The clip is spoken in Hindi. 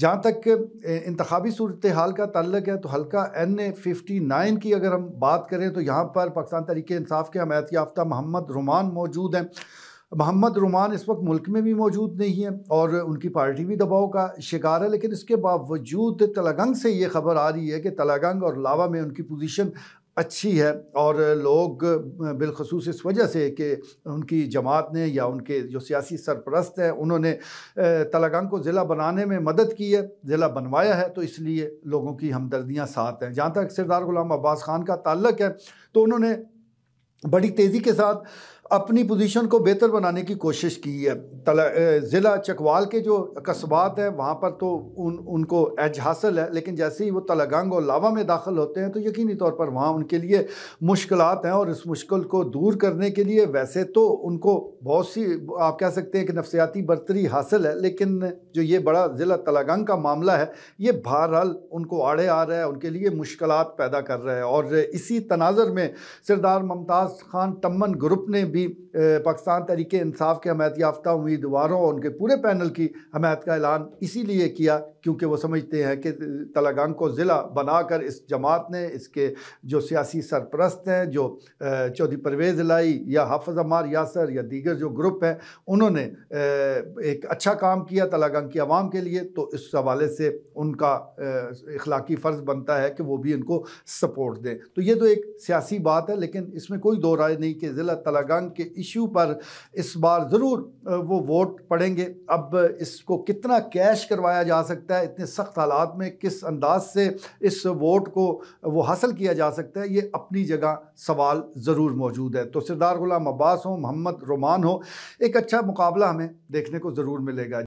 जहाँ तक इंतबी सूरत हाल का तल्लक है तो हल्का एन ए फिफ्टी नाइन की अगर हम बात करें तो यहाँ पर पाकिस्तान तरीके इंसाफ के हमायत याफ्ता मोहम्मद रुमान मौजूद हैं मोहम्मद रुमान इस वक्त मुल्क में भी मौजूद नहीं है और उनकी पार्टी भी दबाव का शिकार है लेकिन इसके बावजूद तलागंग से ये खबर आ रही है कि तलागंग और लावा में उनकी पोजीशन अच्छी है और लोग बिलखसूस इस वजह से कि उनकी जमात ने या उनके जो सियासी सरपरस्त हैं उन्होंने तलागान को ज़िला बनाने में मदद की है ज़िला बनवाया है तो इसलिए लोगों की हमदर्दियाँ साथ हैं जहाँ तक सरदार गुलाम अब्बास ख़ान का ताल्लक है तो उन्होंने बड़ी तेज़ी के साथ अपनी पोजीशन को बेहतर बनाने की कोशिश की है ज़िला चकवाल के जो कस्बात हैं वहाँ पर तो उन उनको एज हासिल है लेकिन जैसे ही वो तलागंग और लावा में दाखिल होते हैं तो यकीनी तौर पर वहाँ उनके लिए मुश्किल हैं और इस मुश्किल को दूर करने के लिए वैसे तो उनको बहुत सी आप कह सकते हैं कि नफसियाती बरतरी हासिल है लेकिन जो ये बड़ा ज़िला तलागंग का मामला है ये बहरहाल उनको आड़े आ रहा है उनके लिए मुश्किल पैदा कर रहा है और इसी तनाजर में सरदार मुमताज़ खान तमन ग्रुप ने भी भी पाकिस्तान तहरीक इंसाफ के हमायत याफ्ता उम्मीदवारों और उनके पूरे पैनल की हमायत का ऐलान इसीलिए किया क्योंकि वो समझते हैं कि तलागंग को ज़िला बनाकर इस जमात ने इसके जो सियासी सरपरस्त हैं जो चौधरी परवेज़ लाई या हाफज अमार यासर या दीगर जो ग्रुप हैं उन्होंने एक अच्छा काम किया तलागंग की आवाम के लिए तो इस हवाले से उनका इखलाकी फ़र्ज़ बनता है कि वो भी इनको सपोर्ट दें तो ये तो एक सियासी बात है लेकिन इसमें कोई दो राय नहीं कि ज़िला तलागंग के इशू पर इस बार ज़रूर वो वोट पड़ेंगे अब इसको कितना कैश करवाया जा सकता है इतने सख्त हालात में किस अंदाज से इस वोट को वो हासिल किया जा सकता है ये अपनी जगह सवाल ज़रूर मौजूद है तो सरदार गुलाम अब्बास हो मोहम्मद रोमान हो एक अच्छा मुकाबला हमें देखने को ज़रूर मिलेगा